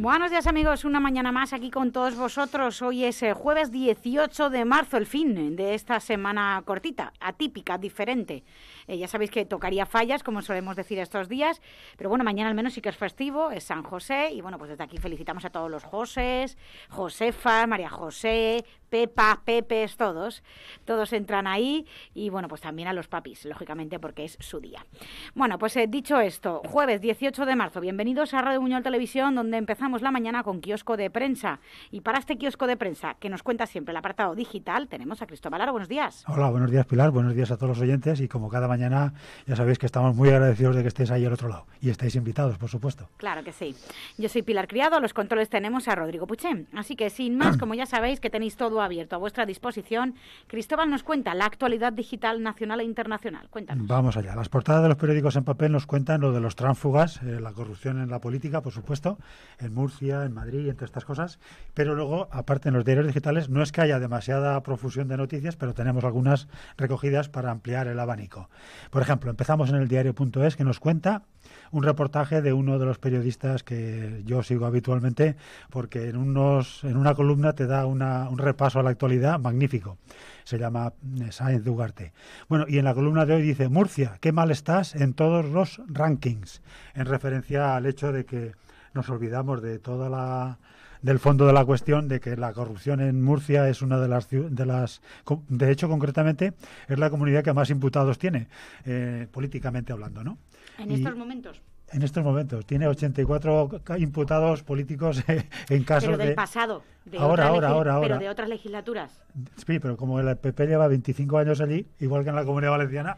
Buenos días amigos, una mañana más aquí con todos vosotros. Hoy es eh, jueves 18 de marzo, el fin de esta semana cortita, atípica, diferente. Eh, ya sabéis que tocaría fallas, como solemos decir estos días, pero bueno, mañana al menos sí que es festivo, es San José, y bueno, pues desde aquí felicitamos a todos los Joses, Josefa, María José, Pepa, Pepes, todos. Todos entran ahí y bueno, pues también a los papis, lógicamente, porque es su día. Bueno, pues eh, dicho esto, jueves 18 de marzo, bienvenidos a Radio Muñoz Televisión, donde empezamos la mañana con kiosco de prensa. Y para este kiosco de prensa, que nos cuenta siempre el apartado digital, tenemos a Cristóbal Buenos días. Hola, buenos días, Pilar. Buenos días a todos los oyentes. Y como cada mañana, ya sabéis que estamos muy agradecidos de que estéis ahí al otro lado. Y estáis invitados, por supuesto. Claro que sí. Yo soy Pilar Criado. los controles tenemos a Rodrigo Puché. Así que, sin más, como ya sabéis que tenéis todo abierto a vuestra disposición, Cristóbal nos cuenta la actualidad digital nacional e internacional. Cuéntanos. Vamos allá. Las portadas de los periódicos en papel nos cuentan lo de los tránsfugas, eh, la corrupción en la política, por supuesto, el Murcia, en Madrid, entre estas cosas. Pero luego, aparte en los diarios digitales, no es que haya demasiada profusión de noticias, pero tenemos algunas recogidas para ampliar el abanico. Por ejemplo, empezamos en el diario.es que nos cuenta un reportaje de uno de los periodistas que yo sigo habitualmente, porque en, unos, en una columna te da un repaso a la actualidad magnífico. Se llama eh, Sáenz Dugarte. Bueno, y en la columna de hoy dice, Murcia, qué mal estás en todos los rankings, en referencia al hecho de que nos olvidamos de toda la del fondo de la cuestión de que la corrupción en Murcia es una de las de las de hecho concretamente es la comunidad que más imputados tiene eh, políticamente hablando, ¿no? En estos momentos en estos momentos. Tiene 84 imputados políticos eh, en casos pero del pasado. ahora, ahora, ahora, ahora. Pero de otras legislaturas. Sí, pero como el PP lleva 25 años allí, igual que en la Comunidad Valenciana,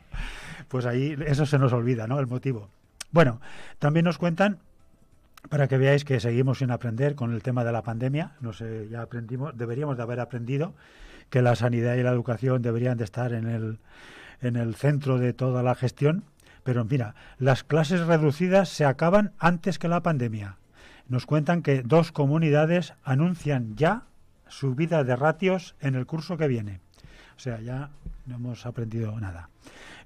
pues ahí eso se nos olvida, ¿no? El motivo. Bueno, también nos cuentan para que veáis que seguimos sin aprender con el tema de la pandemia. No ya aprendimos, deberíamos de haber aprendido que la sanidad y la educación deberían de estar en el, en el centro de toda la gestión. Pero mira, las clases reducidas se acaban antes que la pandemia. Nos cuentan que dos comunidades anuncian ya subida de ratios en el curso que viene. O sea, ya no hemos aprendido nada.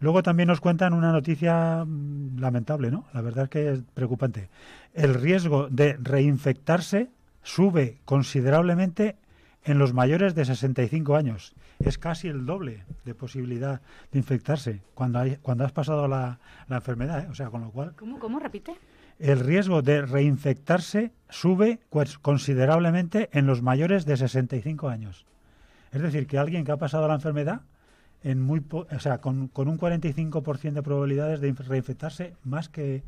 Luego también nos cuentan una noticia mm, lamentable, ¿no? La verdad es que es preocupante. El riesgo de reinfectarse sube considerablemente en los mayores de 65 años. Es casi el doble de posibilidad de infectarse cuando, has pasado la, enfermedad. ¿eh? O sea, con lo cual... ¿Cómo, cómo repite? El riesgo de reinfectarse sube considerablemente en los mayores de 65 años. Es decir, que alguien que ha pasado la enfermedad en muy o sea, con, con un 45% de probabilidades de reinfectarse más que,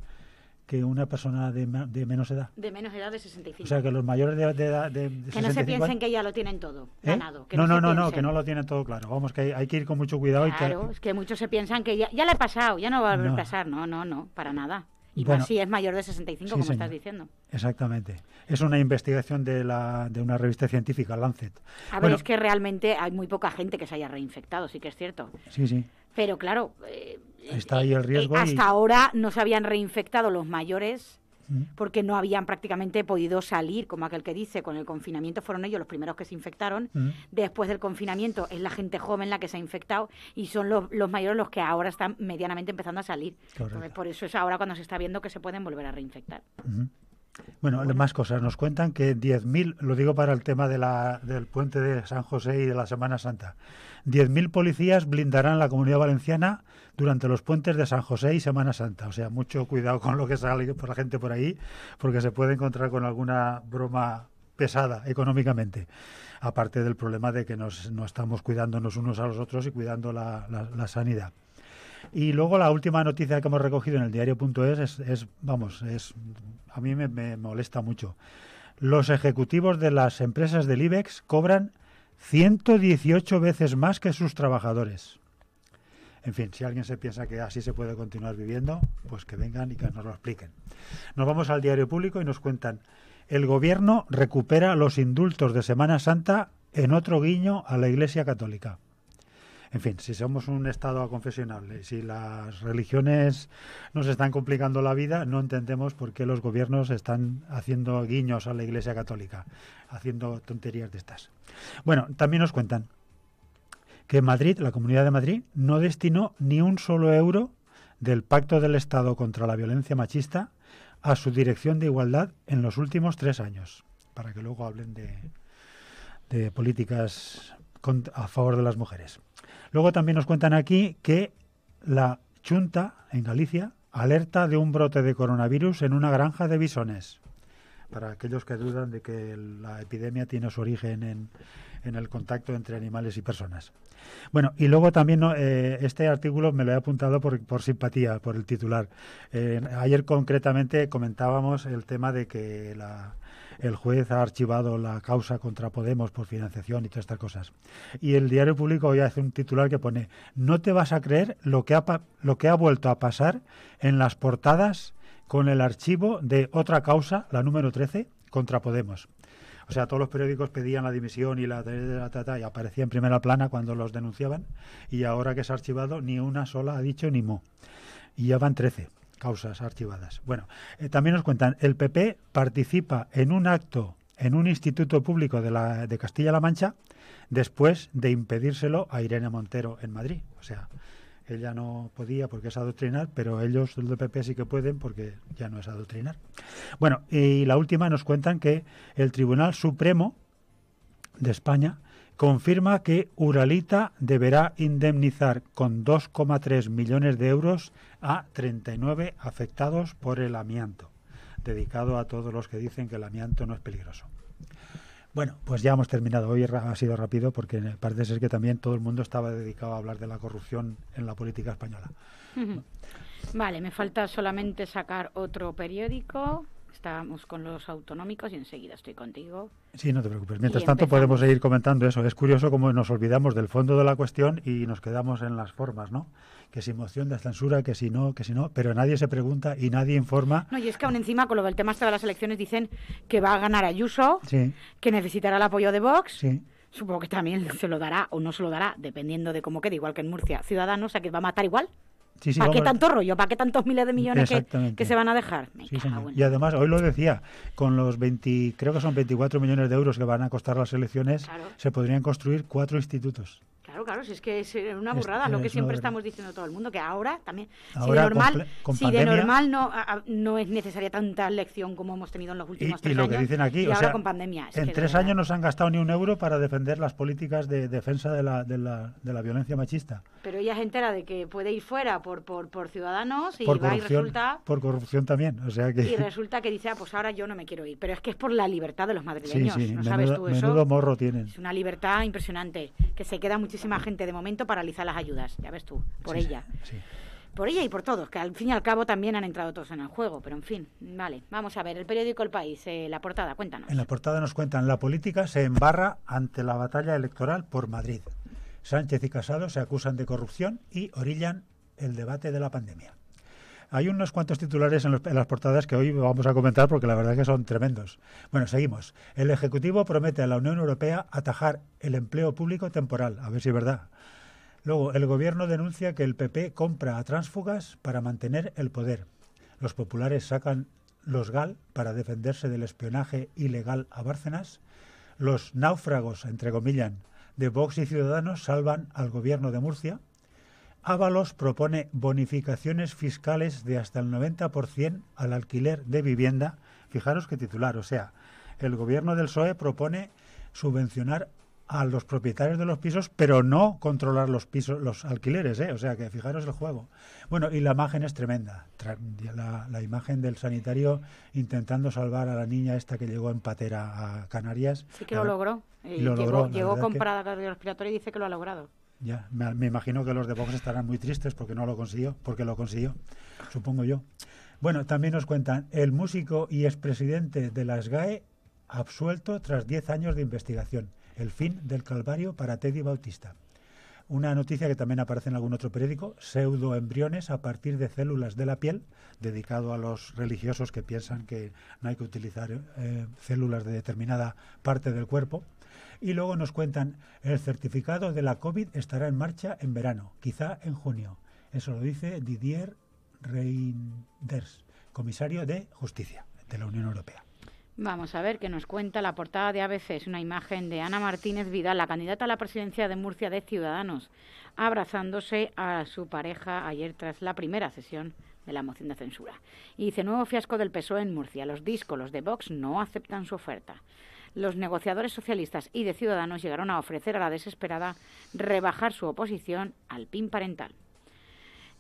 que una persona de, de, menos edad. De menos edad de 65. O sea, que los mayores de, edad Que no se piensen que ya lo tienen todo ¿Eh? ganado. no, no, no, no, que no lo tienen todo claro. Vamos, que hay, que ir con mucho cuidado. Claro, y que... es que muchos se piensan que ya, ya le ha pasado, ya no va a volver a pasar. No, no, no, para nada. Y pues bueno, si es mayor de 65, como estás diciendo. Exactamente. Es una investigación de, una revista científica, Lancet. A ver, es que realmente hay muy poca gente que se haya reinfectado, sí que es cierto. Sí, sí. Pero claro. Eh, Está ahí el eh, riesgo. Eh, hasta ahora no se habían reinfectado los mayores porque no habían prácticamente podido salir, como aquel que dice, con el confinamiento fueron ellos los primeros que se infectaron. Después del confinamiento es la gente joven la que se ha infectado y son los, mayores los que ahora están medianamente empezando a salir. por eso es ahora cuando se está viendo que se pueden volver a reinfectar. Bueno, más cosas. Nos cuentan que 10.000, lo digo para el tema de la, del puente de San José y de la Semana Santa, 10.000 policías blindarán la comunidad valenciana durante los puentes de San José y Semana Santa. O sea, mucho cuidado con lo que sale por la gente por ahí, porque se puede encontrar con alguna broma pesada económicamente, aparte del problema de que nos, no estamos cuidándonos unos a los otros y cuidando la, la, sanidad. Y luego la última noticia que hemos recogido en el diario.es es, es, vamos, es, a mí me, me molesta mucho. Los ejecutivos de las empresas del IBEX cobran 118 veces más que sus trabajadores. En fin, si alguien se piensa que así se puede continuar viviendo, pues que vengan y que nos lo expliquen. Nos vamos al diario público y nos cuentan, el gobierno recupera los indultos de Semana Santa en otro guiño a la Iglesia Católica en fin, si somos un Estado y si las religiones nos están complicando la vida, no entendemos por qué los gobiernos están haciendo guiños a la Iglesia Católica, haciendo tonterías de estas. Bueno, también nos cuentan que Madrid, la Comunidad de Madrid, no destinó ni un solo euro del Pacto del Estado contra la Violencia Machista a su dirección de igualdad en los últimos tres años, para que luego hablen de, políticas a favor de las mujeres. Luego también nos cuentan aquí que la Junta en Galicia alerta de un brote de coronavirus en una granja de bisones. Para aquellos que dudan de que la epidemia tiene su origen en, el contacto entre animales y personas. Bueno, y luego también eh, este artículo me lo he apuntado por, por simpatía, por el titular. Eh, ayer concretamente comentábamos el tema de que la, el juez ha archivado la causa contra Podemos por financiación y todas estas cosas. Y el diario público hoy hace un titular que pone, no te vas a creer lo que ha, lo que ha vuelto a pasar en las portadas con el archivo de otra causa, la número 13, contra Podemos. O sea, todos los periódicos pedían la dimisión y la, de la, tata y aparecía en primera plana cuando los denunciaban. Y ahora que se ha archivado, ni una sola ha dicho ni mo. Y ya van 13 causas archivadas. Bueno, eh, también nos cuentan, el PP participa en un acto en un instituto público de, la, de Castilla-La Mancha después de impedírselo a Irene Montero en Madrid. O sea, ella no podía porque es adoctrinar, pero ellos, del PP, sí que pueden porque ya no es adoctrinar. Bueno, y la última nos cuentan que el Tribunal Supremo de España confirma que Uralita deberá indemnizar con 2,3 millones de euros a 39 afectados por el amianto, dedicado a todos los que dicen que el amianto no es peligroso. Bueno, pues ya hemos terminado. Hoy ha sido rápido porque parece ser que también todo el mundo estaba dedicado a hablar de la corrupción en la política española. Vale, me falta solamente sacar otro periódico Estamos con los autonómicos y enseguida estoy contigo. Sí, no te preocupes. Mientras tanto podemos seguir comentando eso. Es curioso cómo nos olvidamos del fondo de la cuestión y nos quedamos en las formas, ¿no? Que si moción de censura, que si no, que si no, pero nadie se pregunta y nadie informa. No, y es que aún encima con lo del tema hasta este de las elecciones dicen que va a ganar Ayuso, que necesitará el apoyo de Vox. supongo que también se lo dará o no se lo dará, dependiendo de cómo quede, igual que en Murcia. Ciudadanos, a que va a matar igual. ¿Para qué tanto rollo? ¿Para qué tantos miles de millones que, se van a dejar? Y además, hoy lo decía, con los 20, creo que son 24 millones de euros que van a costar las elecciones, se podrían construir cuatro institutos. Claro, claro, si es que es eh, una burrada lo que siempre estamos diciendo todo el mundo, que ahora también, si de normal, no, no es necesaria tanta lección como hemos tenido en los últimos y, y lo que dicen aquí, o pandemia. en tres años no se han gastado ni un euro para defender las políticas de defensa de la, violencia machista. Pero ella se entera de que puede ir fuera por, por, ciudadanos y por va y resulta... Por corrupción también, o sea que... Y resulta que dice, ah, pues ahora yo no me quiero ir, pero es que es por la libertad de los madrileños, ¿no sabes tú eso? morro tienen. Es una libertad impresionante, que se queda muchísimo más gente de momento paraliza las ayudas, ya ves tú, por ella. Sí. Por ella y por todos, que al fin y al cabo también han entrado todos en el juego, pero en fin, vale. Vamos a ver, el periódico El País, eh, la portada, cuéntanos. En la portada nos cuentan, la política se embarra ante la batalla electoral por Madrid. Sánchez y Casado se acusan de corrupción y orillan el debate de la pandemia. Hay unos cuantos titulares en, las portadas que hoy vamos a comentar porque la verdad que son tremendos. Bueno, seguimos. El Ejecutivo promete a la Unión Europea atajar el empleo público temporal. A ver si es verdad. Luego, el gobierno denuncia que el PP compra a tránsfugas para mantener el poder. Los populares sacan los GAL para defenderse del espionaje ilegal a Bárcenas. Los náufragos, entre comillas, de Vox y Ciudadanos salvan al gobierno de Murcia. Ábalos propone bonificaciones fiscales de hasta el 90% al alquiler de vivienda. Fijaros qué titular, o sea, el gobierno del PSOE propone subvencionar a los propietarios de los pisos, pero no controlar los pisos, los alquileres, ¿eh? o sea que fijaros el juego. Bueno, y la imagen es tremenda, la, imagen del sanitario intentando salvar a la niña esta que llegó en patera a Canarias. Sí que lo logró, y eh, llegó, comprada llegó comprada y dice que lo ha logrado. Ya, me, imagino que los de Vox estarán muy tristes porque no lo consiguió, porque lo consiguió, supongo yo. Bueno, también nos cuentan, el músico y expresidente de las SGAE absuelto tras 10 años de investigación. El fin del calvario para Teddy Bautista. Una noticia que también aparece en algún otro periódico, pseudoembriones a partir de células de la piel, dedicado a los religiosos que piensan que no hay que utilizar eh, células de determinada parte del cuerpo y luego nos cuentan, el certificado de la COVID estará en marcha en verano, quizá en junio. Eso lo dice Didier Reinders, comisario de Justicia de la Unión Europea. Vamos a ver qué nos cuenta la portada de ABC. Es una imagen de Ana Martínez Vidal, la candidata a la presidencia de Murcia de Ciudadanos, abrazándose a su pareja ayer tras la primera sesión de la moción de censura. Y dice, nuevo fiasco del PSOE en Murcia. Los discos, los de Vox no aceptan su oferta los negociadores socialistas y de Ciudadanos llegaron a ofrecer a la desesperada rebajar su oposición al PIN parental.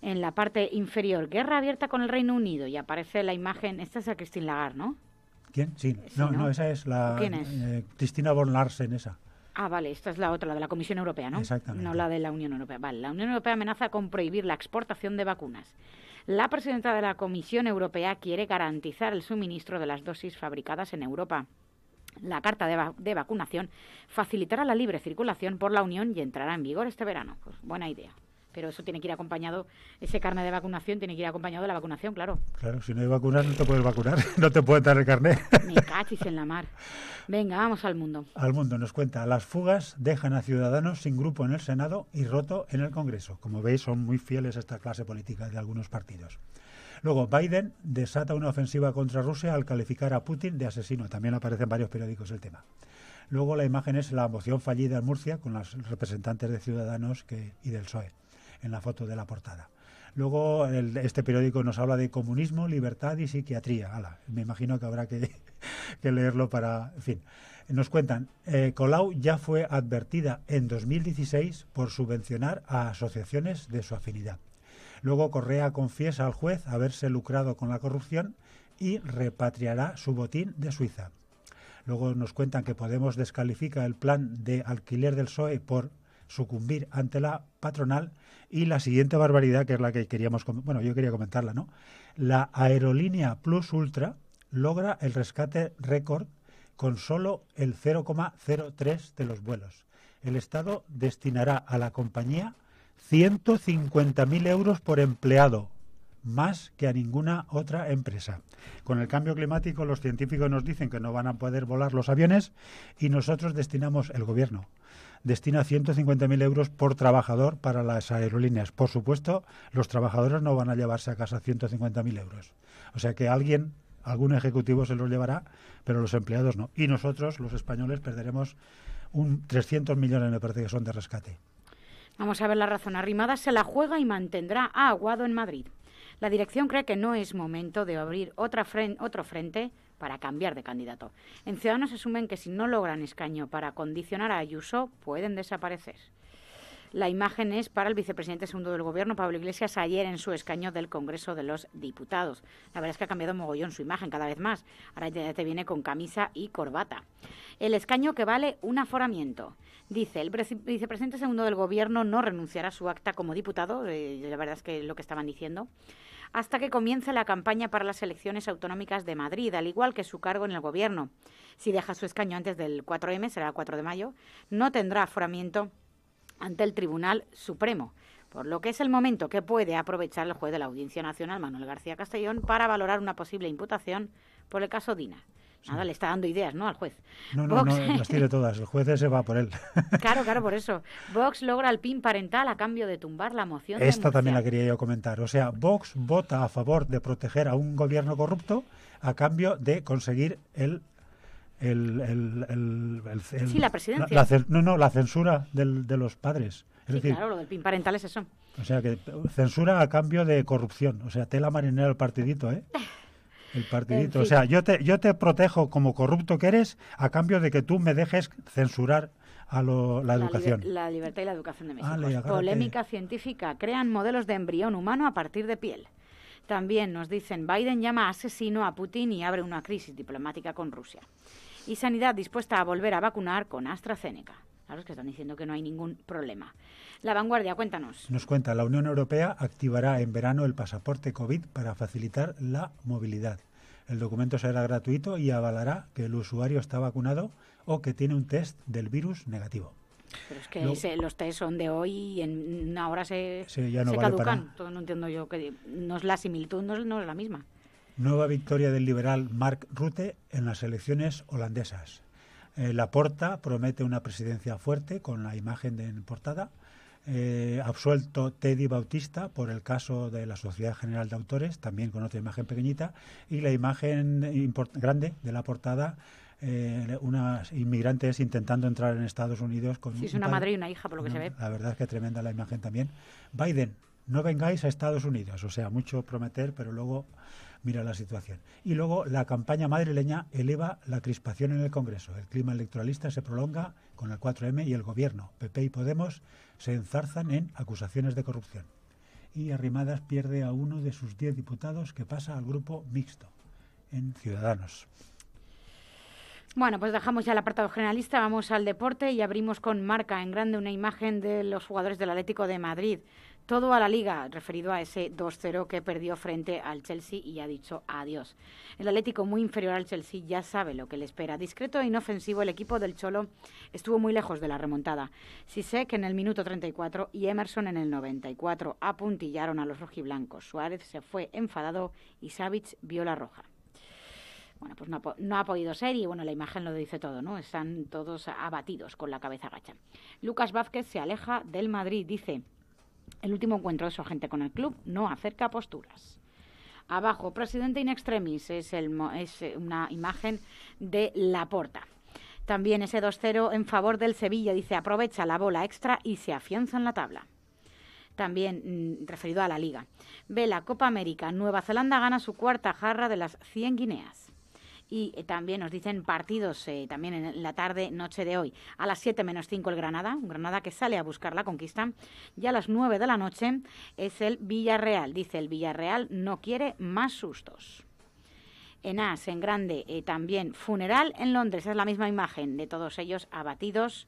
En la parte inferior, guerra abierta con el Reino Unido y aparece la imagen, esta es a Cristina Lagarde, ¿no? ¿Quién? Sí, eh, no, esa es la... Eh, Cristina von esa. Ah, vale, esta es la otra, la de la Comisión Europea, ¿no? Exactamente. No la de la Unión Europea. Vale, la Unión Europea amenaza con prohibir la exportación de vacunas. La presidenta de la Comisión Europea quiere garantizar el suministro de las dosis fabricadas en Europa. La carta de, vacunación facilitará la libre circulación por la Unión y entrará en vigor este verano. Pues buena idea. Pero eso tiene que ir acompañado, ese carnet de vacunación tiene que ir acompañado de la vacunación, claro. Claro, si no hay vacunas no te puedes vacunar, no te puede dar el carnet. Ni cachis en la mar. Venga, vamos al mundo. Al mundo nos cuenta, las fugas dejan a ciudadanos sin grupo en el Senado y roto en el Congreso. Como veis, son muy fieles a esta clase política de algunos partidos. Luego, Biden desata una ofensiva contra Rusia al calificar a Putin de asesino. También aparece en varios periódicos el tema. Luego la imagen es la moción fallida en Murcia con los representantes de Ciudadanos que, y del PSOE en la foto de la portada. Luego este periódico nos habla de comunismo, libertad y psiquiatría. me imagino que habrá que, leerlo para... En fin, nos cuentan, eh, Colau ya fue advertida en 2016 por subvencionar a asociaciones de su afinidad. Luego Correa confiesa al juez haberse lucrado con la corrupción y repatriará su botín de Suiza. Luego nos cuentan que Podemos descalifica el plan de alquiler del PSOE por sucumbir ante la patronal y la siguiente barbaridad que es la que queríamos bueno yo quería comentarla no la aerolínea Plus Ultra logra el rescate récord con solo el 0,03 de los vuelos el Estado destinará a la compañía 150.000 euros por empleado, más que a ninguna otra empresa. Con el cambio climático los científicos nos dicen que no van a poder volar los aviones y nosotros destinamos, el gobierno, destina 150.000 euros por trabajador para las aerolíneas. Por supuesto, los trabajadores no van a llevarse a casa 150.000 euros. O sea que alguien, algún ejecutivo se los llevará, pero los empleados no. Y nosotros, los españoles, perderemos un 300 millones, me parece que son de rescate. Vamos a ver la razón. Arrimada se la juega y mantendrá a Aguado en Madrid. La dirección cree que no es momento de abrir otra otro frente para cambiar de candidato. En Ciudadanos asumen que si no logran escaño para condicionar a Ayuso, pueden desaparecer. La imagen es para el vicepresidente segundo del Gobierno, Pablo Iglesias, ayer en su escaño del Congreso de los Diputados. La verdad es que ha cambiado mogollón su imagen cada vez más. Ahora ya te viene con camisa y corbata. El escaño que vale un aforamiento. Dice, el vicepresidente segundo del Gobierno no renunciará a su acta como diputado, eh, la verdad es que es lo que estaban diciendo, hasta que comience la campaña para las elecciones autonómicas de Madrid, al igual que su cargo en el Gobierno. Si deja su escaño antes del 4M, será el 4 de mayo, no tendrá aforamiento ante el Tribunal Supremo, por lo que es el momento que puede aprovechar el juez de la Audiencia Nacional, Manuel García Castellón, para valorar una posible imputación por el caso Dina. Nada, le está dando ideas, ¿no? Al juez. No, no, no, las tiene todas. El juez se va por él. Claro, claro, por eso. Vox logra el PIN parental a cambio de tumbar la moción. Esta también la quería yo comentar. O sea, Vox vota a favor de proteger a un gobierno corrupto a cambio de conseguir el el, sí, la presidencia. no, no, la censura del, de los padres. claro, lo del pin parental es eso. O sea, que censura a cambio de corrupción. O sea, tela marinera el partidito, ¿eh? El partidito. O sea, yo te, yo te protejo como corrupto que eres a cambio de que tú me dejes censurar a lo, la, educación. la libertad y la educación de México. Polémica científica. Crean modelos de embrión humano a partir de piel. También nos dicen, Biden llama asesino a Putin y abre una crisis diplomática con Rusia y Sanidad dispuesta a volver a vacunar con AstraZeneca. Claro, es que están diciendo que no hay ningún problema. La vanguardia, cuéntanos. Nos cuenta, la Unión Europea activará en verano el pasaporte COVID para facilitar la movilidad. El documento será gratuito y avalará que el usuario está vacunado o que tiene un test del virus negativo. Pero es que los test son de hoy y en una hora se, caducan. no entiendo yo que no es la similitud, no es la misma. Nueva victoria del liberal Mark Rutte en las elecciones holandesas. Eh, la Porta promete una presidencia fuerte con la imagen de, en portada. Eh, absuelto Teddy Bautista por el caso de la Sociedad General de Autores, también con otra imagen pequeñita, y la imagen grande de la portada, eh, unas inmigrantes intentando entrar en Estados Unidos con... Sí, es una madre y una hija, por lo que se ve. La verdad es que tremenda la imagen también. Biden, no vengáis a Estados Unidos, o sea, mucho prometer, pero luego Mira la situación. Y luego la campaña madrileña eleva la crispación en el Congreso. El clima electoralista se prolonga con el 4M y el gobierno, PP y Podemos, se enzarzan en acusaciones de corrupción. Y Arrimadas pierde a uno de sus diez diputados que pasa al grupo mixto en Ciudadanos. Bueno, pues dejamos ya el apartado generalista, vamos al deporte y abrimos con marca en grande una imagen de los jugadores del Atlético de Madrid. Todo a la liga, referido a ese 2-0 que perdió frente al Chelsea y ha dicho adiós. El Atlético, muy inferior al Chelsea, ya sabe lo que le espera. Discreto e inofensivo, el equipo del Cholo estuvo muy lejos de la remontada. que en el minuto 34 y Emerson en el 94 apuntillaron a los rojiblancos. Suárez se fue enfadado y Savic vio la roja. Bueno, pues no ha, podido ser y bueno, la imagen lo dice todo, ¿no? Están todos abatidos con la cabeza gacha. Lucas Vázquez se aleja del Madrid, dice, el último encuentro de su agente con el club no acerca posturas abajo. Presidente in extremis es, el, es una imagen de la porta. También ese 2-0 en favor del Sevilla, dice, aprovecha la bola extra y se afianza en la tabla. También mm, referido a la liga. Vela, Copa América. Nueva Zelanda gana su cuarta jarra de las 100 guineas y eh, también nos dicen partidos eh, también en la tarde, noche de hoy. A las 7 menos 5 el Granada, un Granada que sale a buscar la conquista. Y a las 9 de la noche es el Villarreal. Dice el Villarreal no quiere más sustos. En As, en grande, eh, también funeral en Londres. Es la misma imagen de todos ellos abatidos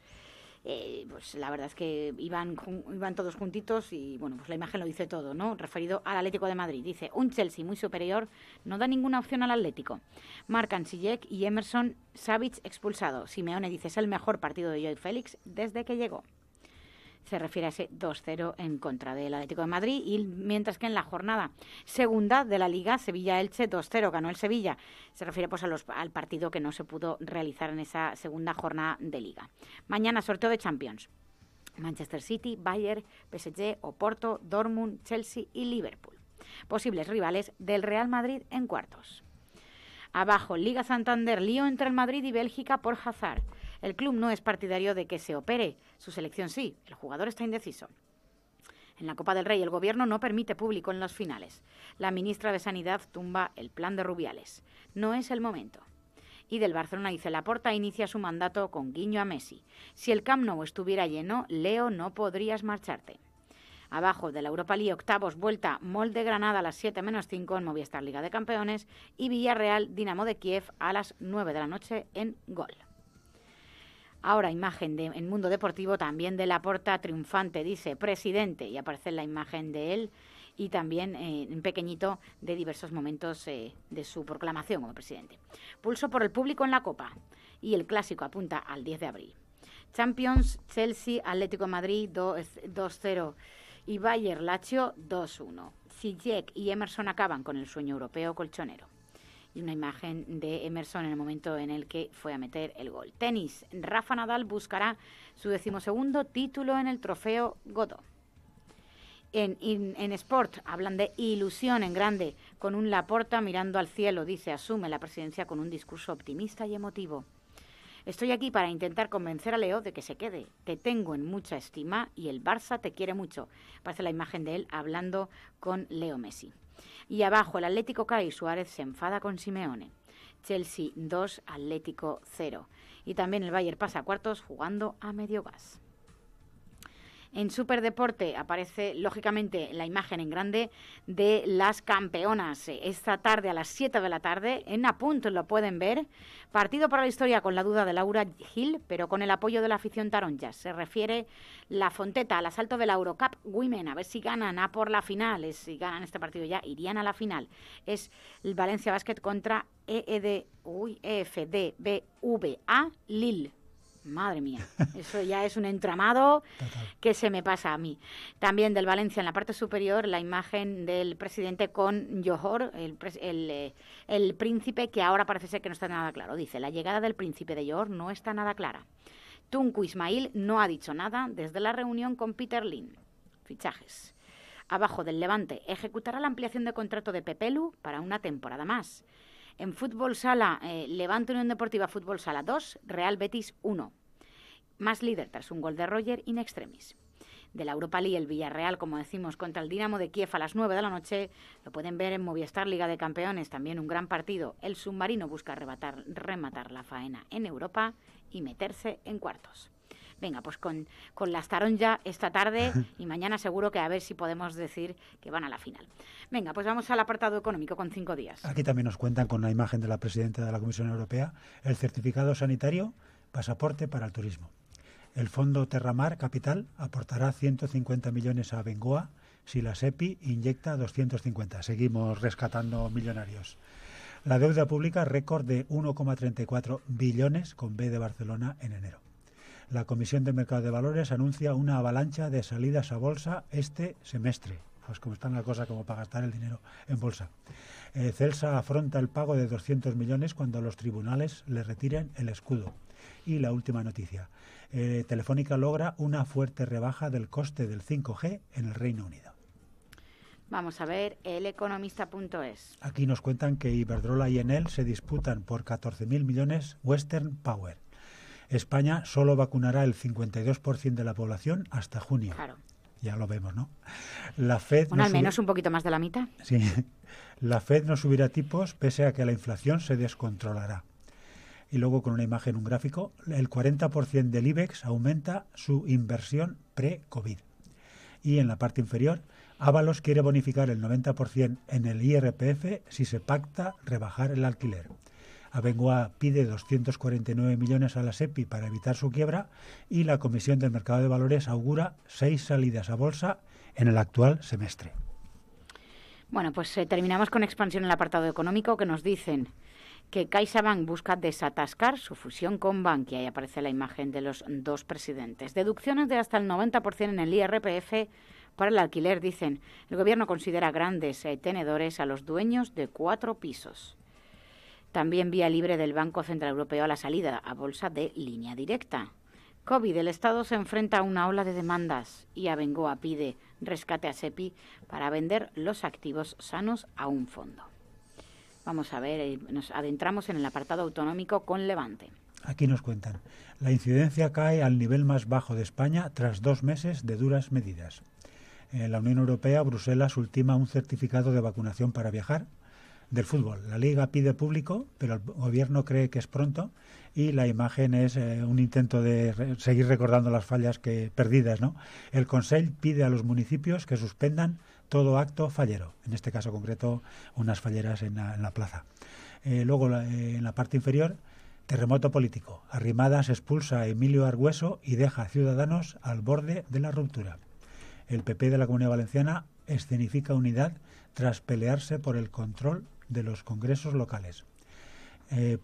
eh, pues la verdad es que iban, iban todos juntitos y bueno, pues la imagen lo dice todo, ¿no? Referido al Atlético de Madrid. Dice, un Chelsea muy superior no da ninguna opción al Atlético. Marcan Sijek y Emerson Savic expulsado. Simeone dice, es el mejor partido de Joy Félix desde que llegó se refiere a ese 2-0 en contra del Atlético de Madrid. Y mientras que en la jornada segunda de la Liga, Sevilla-Elche 2-0 ganó el Sevilla. Se refiere pues al partido que no se pudo realizar en esa segunda jornada de Liga. Mañana sorteo de Champions. Manchester City, Bayern, PSG, Oporto, Dortmund, Chelsea y Liverpool. Posibles rivales del Real Madrid en cuartos. Abajo, Liga Santander, lío entre el Madrid y Bélgica por Hazard. El club no es partidario de que se opere, su selección sí, el jugador está indeciso. En la Copa del Rey el gobierno no permite público en las finales. La ministra de Sanidad tumba el plan de Rubiales. No es el momento. Y del Barcelona dice e inicia su mandato con guiño a Messi. Si el Camp Nou estuviera lleno, Leo no podrías marcharte. Abajo de la Europa League, octavos, vuelta, Molde Granada a las 7 menos 5 en Movistar Liga de Campeones y Villarreal, Dinamo de Kiev a las 9 de la noche en Gol. Ahora imagen de, en Mundo Deportivo también de la porta triunfante, dice presidente, y aparece la imagen de él y también eh, en pequeñito de diversos momentos eh, de su proclamación como presidente. Pulso por el público en la Copa y el clásico apunta al 10 de abril. Champions, Chelsea, Atlético Madrid 2-0 y Bayer Lazio 2-1. Jack y Emerson acaban con el sueño europeo colchonero una imagen de Emerson en el momento en el que fue a meter el gol. Tenis, Rafa Nadal buscará su decimosegundo título en el trofeo Godó. En, en, Sport hablan de ilusión en grande, con un Laporta mirando al cielo, dice, asume la presidencia con un discurso optimista y emotivo. Estoy aquí para intentar convencer a Leo de que se quede. Te tengo en mucha estima y el Barça te quiere mucho. Parece la imagen de él hablando con Leo Messi. Y abajo el Atlético cae Suárez se enfada con Simeone. Chelsea 2, Atlético 0. Y también el Bayern pasa cuartos jugando a medio gas. En Superdeporte aparece, lógicamente, la imagen en grande de las campeonas. Esta tarde a las 7 de la tarde, en Apunt lo pueden ver. Partido para la historia con la duda de Laura Gil, pero con el apoyo de la afición taronja. Se refiere la Fonteta al asalto de la Eurocup Women, a ver si ganan a por la final. Si ganan este partido ya, irían a la final. Es el Valencia Basket contra EED, uy, EFDBVA Lille. Madre mía, eso ya es un entramado que se me pasa a mí. También del Valencia, en la parte superior, la imagen del presidente con Johor, eh, el, príncipe, que ahora parece ser que no está nada claro. Dice, la llegada del príncipe de Johor no está nada clara. Tunku Ismail no ha dicho nada desde la reunión con Peter Lin. Fichajes. Abajo del Levante, ejecutará la ampliación de contrato de Pepelu para una temporada más. En fútbol sala, eh, Levante Unión Deportiva Fútbol Sala 2, Real Betis 1. Más líder tras un gol de Roger in extremis. De la Europa League, el Villarreal, como decimos, contra el Dinamo de Kiev a las 9 de la noche. Lo pueden ver en Movistar Liga de Campeones, también un gran partido. El submarino busca arrebatar, rematar la faena en Europa y meterse en cuartos. Venga, pues con, con las ya esta tarde y mañana seguro que a ver si podemos decir que van a la final. Venga, pues vamos al apartado económico con cinco días. Aquí también nos cuentan con la imagen de la presidenta de la Comisión Europea el certificado sanitario, pasaporte para el turismo. El Fondo Terramar Capital aportará 150 millones a Bengoa si la SEPI inyecta 250. Seguimos rescatando millonarios. La deuda pública récord de 1,34 billones con B de Barcelona en enero la Comisión de Mercado de Valores anuncia una avalancha de salidas a bolsa este semestre. Pues como están las cosas como para gastar el dinero en bolsa. Eh, Celsa afronta el pago de 200 millones cuando los tribunales le retiren el escudo. Y la última noticia. Eh, Telefónica logra una fuerte rebaja del coste del 5G en el Reino Unido. Vamos a ver, eleconomista.es. Aquí nos cuentan que Iberdrola y Enel se disputan por 14.000 millones Western Power. España solo vacunará el 52% de la población hasta junio. Claro. Ya lo vemos, ¿no? La Fed al menos un poquito más de la mitad. Sí. La Fed no subirá tipos pese a que la inflación se descontrolará. Y luego con una imagen, un gráfico, el 40% del IBEX aumenta su inversión pre-COVID. Y en la parte inferior, Ábalos quiere bonificar el 90% en el IRPF si se pacta rebajar el alquiler. Abengoa pide 249 millones a la SEPI para evitar su quiebra y la Comisión del Mercado de Valores augura seis salidas a bolsa en el actual semestre. Bueno, pues eh, terminamos con expansión en el apartado económico que nos dicen que CaixaBank busca desatascar su fusión con Bankia. Ahí aparece la imagen de los dos presidentes. Deducciones de hasta el 90% en el IRPF para el alquiler, dicen. El gobierno considera grandes eh, tenedores a los dueños de cuatro pisos. También vía libre del Banco Central Europeo a la salida a bolsa de línea directa. COVID, el Estado se enfrenta a una ola de demandas y Abengoa pide rescate a SEPI para vender los activos sanos a un fondo. Vamos a ver, eh, nos adentramos en el apartado autonómico con Levante. Aquí nos cuentan, la incidencia cae al nivel más bajo de España tras dos meses de duras medidas. En la Unión Europea, Bruselas ultima un certificado de vacunación para viajar del fútbol. La liga pide público, pero el gobierno cree que es pronto y la imagen es eh, un intento de seguir recordando las fallas que perdidas, ¿no? El Consell pide a los municipios que suspendan todo acto fallero, en este caso concreto unas falleras en la, plaza. Eh, luego eh, en la parte inferior Terremoto político. Arrimadas expulsa a Emilio Argüeso y deja a Ciudadanos al borde de la ruptura. El PP de la Comunidad Valenciana escenifica unidad tras pelearse por el control de los congresos locales. Eh,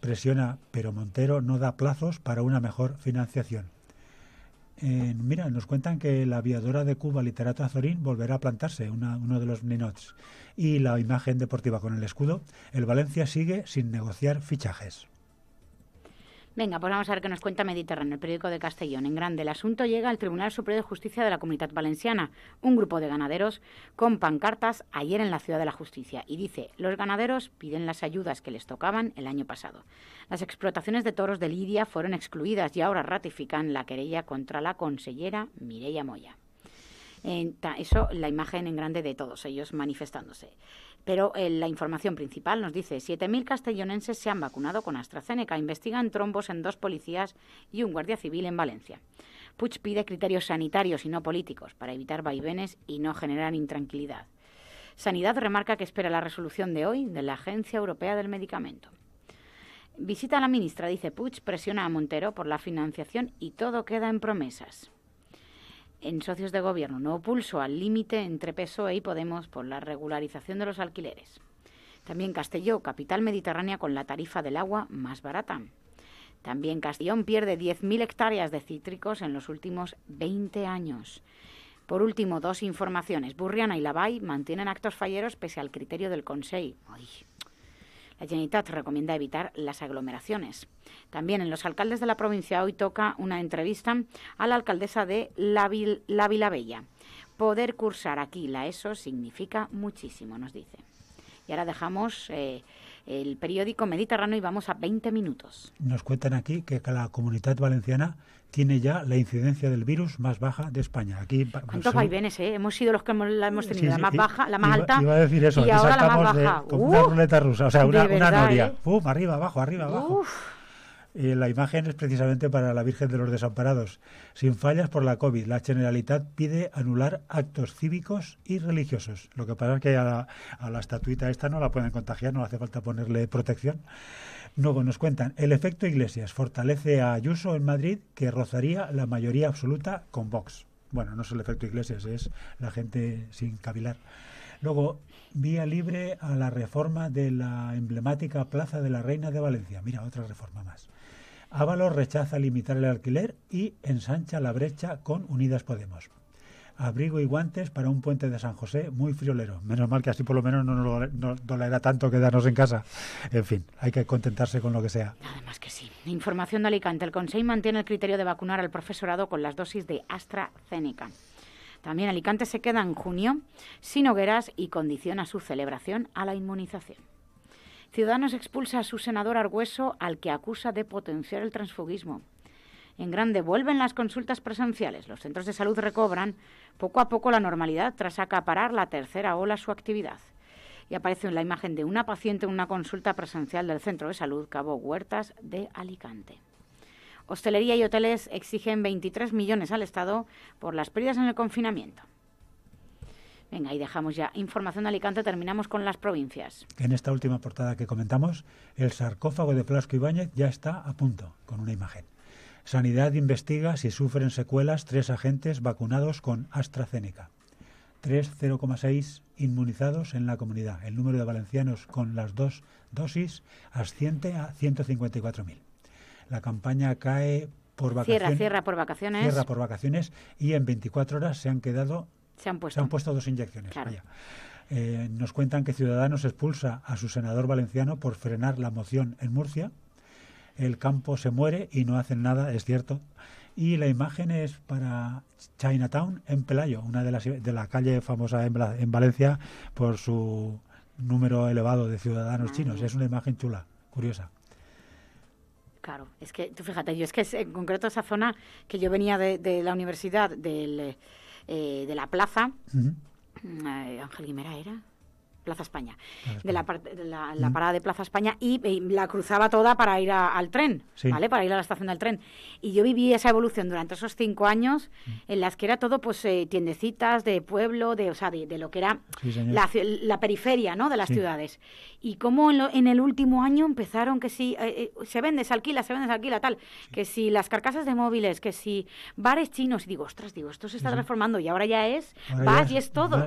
presiona, pero Montero no da plazos para una mejor financiación. mira, nos cuentan que la aviadora de Cuba, Literato Azorín, volverá a plantarse, uno de los ninots. Y la imagen deportiva con el escudo, el Valencia sigue sin negociar fichajes. Venga, pues vamos a ver qué nos cuenta Mediterráneo, el periódico de Castellón. En grande, el asunto llega al Tribunal Superior de Justicia de la Comunidad Valenciana. Un grupo de ganaderos con pancartas ayer en la Ciudad de la Justicia. Y dice, los ganaderos piden las ayudas que les tocaban el año pasado. Las explotaciones de toros de Lidia fueron excluidas y ahora ratifican la querella contra la consellera Mireia Moya eso, la imagen en grande de todos ellos manifestándose. Pero eh, la información principal nos dice 7.000 castellonenses se han vacunado con AstraZeneca. Investigan trombos en dos policías y un guardia civil en Valencia. Puig pide criterios sanitarios y no políticos para evitar vaivenes y no generar intranquilidad. Sanidad remarca que espera la resolución de hoy de la Agencia Europea del Medicamento. Visita a la ministra, dice Puig, presiona a Montero por la financiación y todo queda en promesas en socios de gobierno, nuevo pulso al límite entre PSOE y Podemos por la regularización de los alquileres. También Castelló, capital mediterránea con la tarifa del agua más barata. También Castellón pierde 10.000 hectáreas de cítricos en los últimos 20 años. Por último, dos informaciones. Burriana y Lavay mantienen actos falleros pese al criterio del Consejo. La Generalitat recomienda evitar las aglomeraciones. También en los alcaldes de la provincia hoy toca una entrevista a la alcaldesa de la, vila Poder cursar aquí la ESO significa muchísimo, nos dice. Y ahora dejamos... Eh, el periódico Mediterráneo y vamos a 20 minutos. Nos cuentan aquí que la comunidad valenciana tiene ya la incidencia del virus más baja de España. Aquí, pues, ¿Cuántos vaivenes, eh? Hemos sido los que hemos, la hemos tenido, la más baja, la más alta. Iba a decir eso, y ahora De, con una ruleta rusa, o sea, una, una noria. ¿eh? arriba, abajo, arriba, abajo. Eh, la imagen es precisamente para la Virgen de los Desamparados. Sin fallas por la COVID, la Generalitat pide anular actos cívicos y religiosos. Lo que pasa es que a la, a la estatuita esta no la pueden contagiar, no hace falta ponerle protección. Luego nos cuentan, el efecto Iglesias fortalece a Ayuso en Madrid que rozaría la mayoría absoluta con Vox. Bueno, no es el efecto Iglesias, es la gente sin cavilar. Luego, vía libre a la reforma de la emblemática Plaza de la Reina de Valencia. Mira, otra reforma más. Ábalos rechaza limitar el alquiler y ensancha la brecha con Unidas Podemos. Abrigo y guantes para un puente de San José muy friolero. Menos mal que así por lo menos no nos dolerá tanto quedarnos en casa. En fin, hay que contentarse con lo que sea. Además que sí. Información de Alicante. El Consejo mantiene el criterio de vacunar al profesorado con las dosis de AstraZeneca. También Alicante se queda en junio sin hogueras y condiciona su celebración a la inmunización. Ciudadanos expulsa a su senador Argüeso, al que acusa de potenciar el transfugismo. En grande vuelven las consultas presenciales. Los centros de salud recobran poco a poco la normalidad tras acaparar la tercera ola su actividad. Y aparece en la imagen de una paciente en una consulta presencial del centro de salud Cabo Huertas de Alicante. Hostelería y hoteles exigen 23 millones al Estado por las pérdidas en el confinamiento. Venga, ahí dejamos ya. Información de Alicante, terminamos con las provincias. En esta última portada que comentamos, el sarcófago de Plasco Ibáñez ya está a punto, con una imagen. Sanidad investiga si sufren secuelas tres agentes vacunados con AstraZeneca. Tres 3,0,6 inmunizados en la comunidad. El número de valencianos con las dos dosis asciende a 154.000. La campaña cae por vacaciones. Cierra, cierra por vacaciones. Cierra por vacaciones y en 24 horas se han quedado se han puesto, han puesto dos inyecciones. Eh, nos cuentan que Ciudadanos expulsa a su senador valenciano por frenar la moción en Murcia. El campo se muere y no hacen nada, es cierto. Y la imagen es para Chinatown en Pelayo, una de las de la calle famosa en, Valencia por su número elevado de ciudadanos chinos. Es una imagen chula, curiosa. Claro, es que tú fíjate, yo es que en concreto esa zona que yo venía de la universidad, del eh, eh, de la plaza. Mm, eh, Ángel Guimera era. Plaza España, de la, mm. parada de Plaza España y, la cruzaba toda para ir al tren, ¿vale? Para ir a la estación del tren. Y yo viví esa evolución durante esos cinco años mm. en las que era todo, pues, eh, tiendecitas de pueblo, de, o sea, de, lo que era la, periferia, ¿no? De las ciudades. Y cómo en, el último año empezaron que si eh, eh, se vende, se alquila, se vende, se alquila, tal. Que si las carcasas de móviles, que si bares chinos. Y digo, ostras, digo, esto se está transformando y ahora ya es, vas y es todo.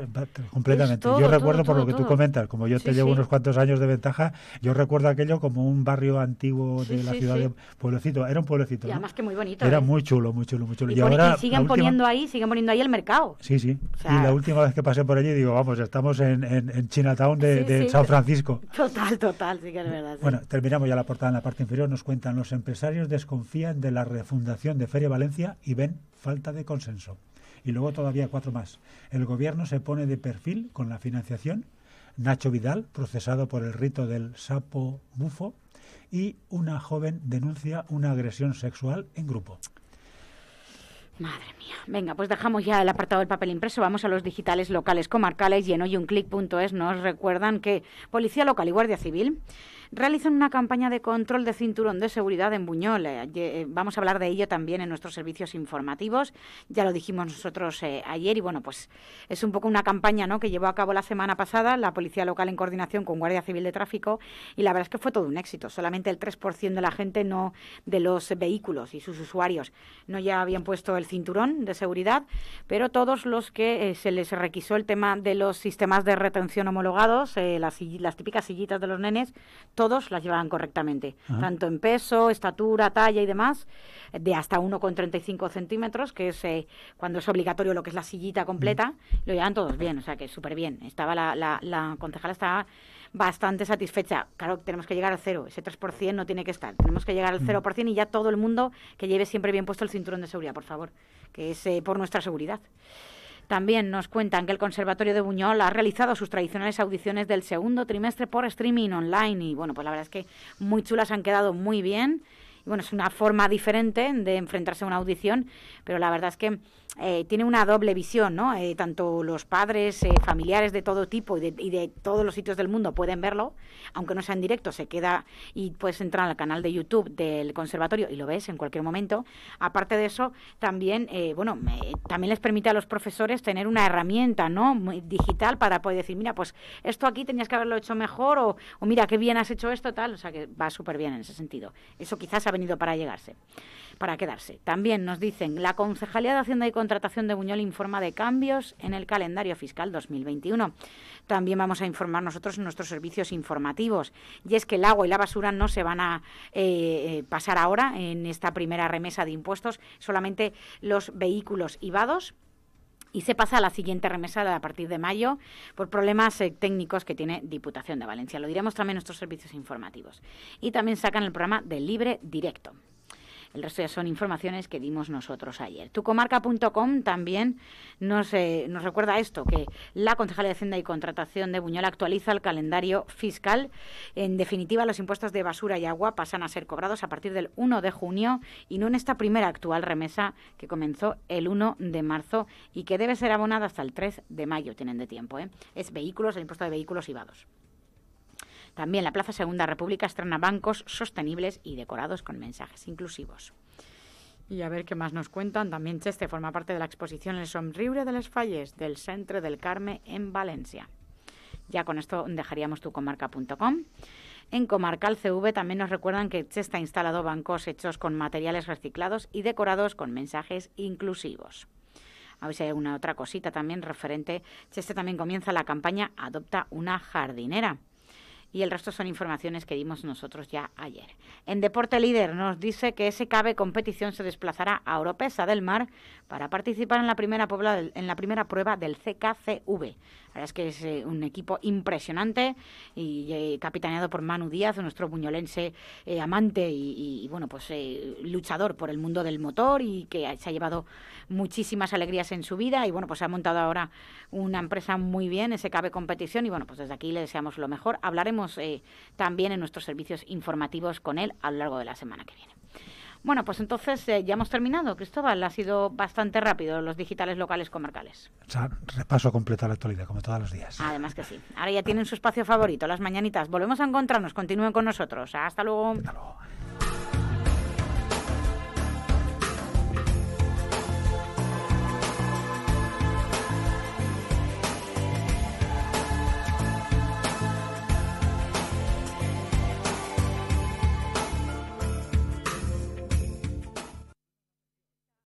completamente. yo recuerdo por lo que tú comentas, como yo te llevo unos cuantos años de ventaja, yo recuerdo aquello como un barrio antiguo de la ciudad de Pueblecito. Era un pueblecito. Era ¿eh? muy chulo, muy chulo, muy chulo. Y, ahora, siguen poniendo ahí, siguen poniendo ahí el mercado. Sí, sí. y la última vez que pasé por allí, digo, vamos, estamos en, Chinatown de, de San Francisco. Total, total, sí que es verdad. Bueno, terminamos ya la portada en la parte inferior. Nos cuentan los empresarios desconfían de la refundación de Feria Valencia y ven falta de consenso y luego todavía cuatro más. El gobierno se pone de perfil con la financiación Nacho Vidal, procesado por el rito del sapo bufo, y una joven denuncia una agresión sexual en grupo. Madre mía. Venga, pues dejamos ya el apartado del papel impreso. Vamos a los digitales locales comarcales y en hoyunclick.es nos recuerdan que Policía Local y Guardia Civil realizan una campaña de control de cinturón de seguridad en Buñol. Eh, eh, vamos a hablar de ello también en nuestros servicios informativos. Ya lo dijimos nosotros eh, ayer y bueno, pues es un poco una campaña que llevó a cabo la semana pasada la Policía Local en coordinación con Guardia Civil de Tráfico y la verdad es que fue todo un éxito. Solamente el 3% de la gente no de los vehículos y sus usuarios no ya habían puesto el cinturón de seguridad, pero todos los que se les requisó el tema de los sistemas de retención homologados, las típicas sillitas de los nenes, todos las llevaban correctamente, ah. tanto en peso, estatura, talla y demás, de hasta 1,35 centímetros, que es eh, cuando es obligatorio lo que es la sillita completa, mm. lo llevan todos bien, o sea que súper bien. Estaba la, la, la concejala estaba bastante satisfecha. Claro, tenemos que llegar al cero, ese 3% no tiene que estar, tenemos que llegar al 0% mm. y ya todo el mundo que lleve siempre bien puesto el cinturón de seguridad, por favor, que es eh, por nuestra seguridad. También nos cuentan que el Conservatorio de Buñol ha realizado sus tradicionales audiciones del segundo trimestre por streaming online y bueno, pues la verdad es que muy chulas han quedado muy bien bueno, es una forma diferente de enfrentarse a una audición, pero la verdad es que eh, tiene una doble visión, ¿no? Eh, tanto los padres, eh, familiares de todo tipo y de, todos los sitios del mundo pueden verlo, aunque no sea en directo, se queda y puedes entrar al canal de YouTube del conservatorio y lo ves en cualquier momento. Aparte de eso, también, bueno, también les permite a los profesores tener una herramienta, ¿no? digital para poder decir, mira, pues esto aquí tenías que haberlo hecho mejor o, o mira, qué bien has hecho esto, tal. O sea, que va súper bien en ese sentido. Eso quizás para llegarse para quedarse. También nos dicen, la Concejalía de Hacienda y Contratación de Buñol informa de cambios en el calendario fiscal 2021. También vamos a informar nosotros en nuestros servicios informativos. Y es que el agua y la basura no se van a eh, eh, pasar ahora en esta primera remesa de impuestos, solamente los vehículos IVADOS y se pasa a la siguiente remesada a partir de mayo por problemas eh, técnicos que tiene Diputación de Valencia. Lo diremos también en nuestros servicios informativos. Y también sacan el programa de libre directo. El resto ya son informaciones que dimos nosotros ayer. Tucomarca.com también nos, eh, nos recuerda esto, que la Concejalía de Hacienda y Contratación de Buñol actualiza el calendario fiscal. En definitiva, los impuestos de basura y agua pasan a ser cobrados a partir del 1 de junio y no en esta primera actual remesa que comenzó el 1 de marzo y que debe ser abonada hasta el 3 de mayo. Tienen de tiempo. ¿eh? Es vehículos, el impuesto de vehículos y vados. También la Plaza Segunda República estrena bancos sostenibles y decorados con mensajes inclusivos. Y a ver qué más nos cuentan. También Cheste forma parte de la exposición El Somriure de las Falles del Centro del Carme en Valencia. Ya con esto dejaríamos tu comarca.com. En Comarcal CV también nos recuerdan que Cheste ha instalado bancos hechos con materiales reciclados y decorados con mensajes inclusivos. A ver si hay una otra cosita también referente. Cheste también comienza la campaña Adopta una jardinera y el resto son informaciones que dimos nosotros ya ayer. En Deporte Líder nos dice que SKB Competición se desplazará a Oropesa del Mar para participar en la primera, en la primera prueba del CKCV. La verdad es que es eh, un equipo impresionante y eh, capitaneado por Manu Díaz, nuestro buñolense eh, amante y, bueno, pues luchador por el mundo del motor y que se ha llevado muchísimas alegrías en su vida y bueno, pues ha montado ahora una empresa muy bien, SKB Competición y bueno, pues desde aquí le deseamos lo mejor. Hablaremos eh, también en nuestros servicios informativos con él a lo largo de la semana que viene. Bueno, pues entonces eh, ya hemos terminado, Cristóbal. Ha sido bastante rápido los digitales locales comarcales. repaso completo a la actualidad, como todos los días. Además que sí. Ahora ya tienen su espacio favorito, las mañanitas. Volvemos a encontrarnos. Continúen con nosotros. Hasta luego. Hasta luego.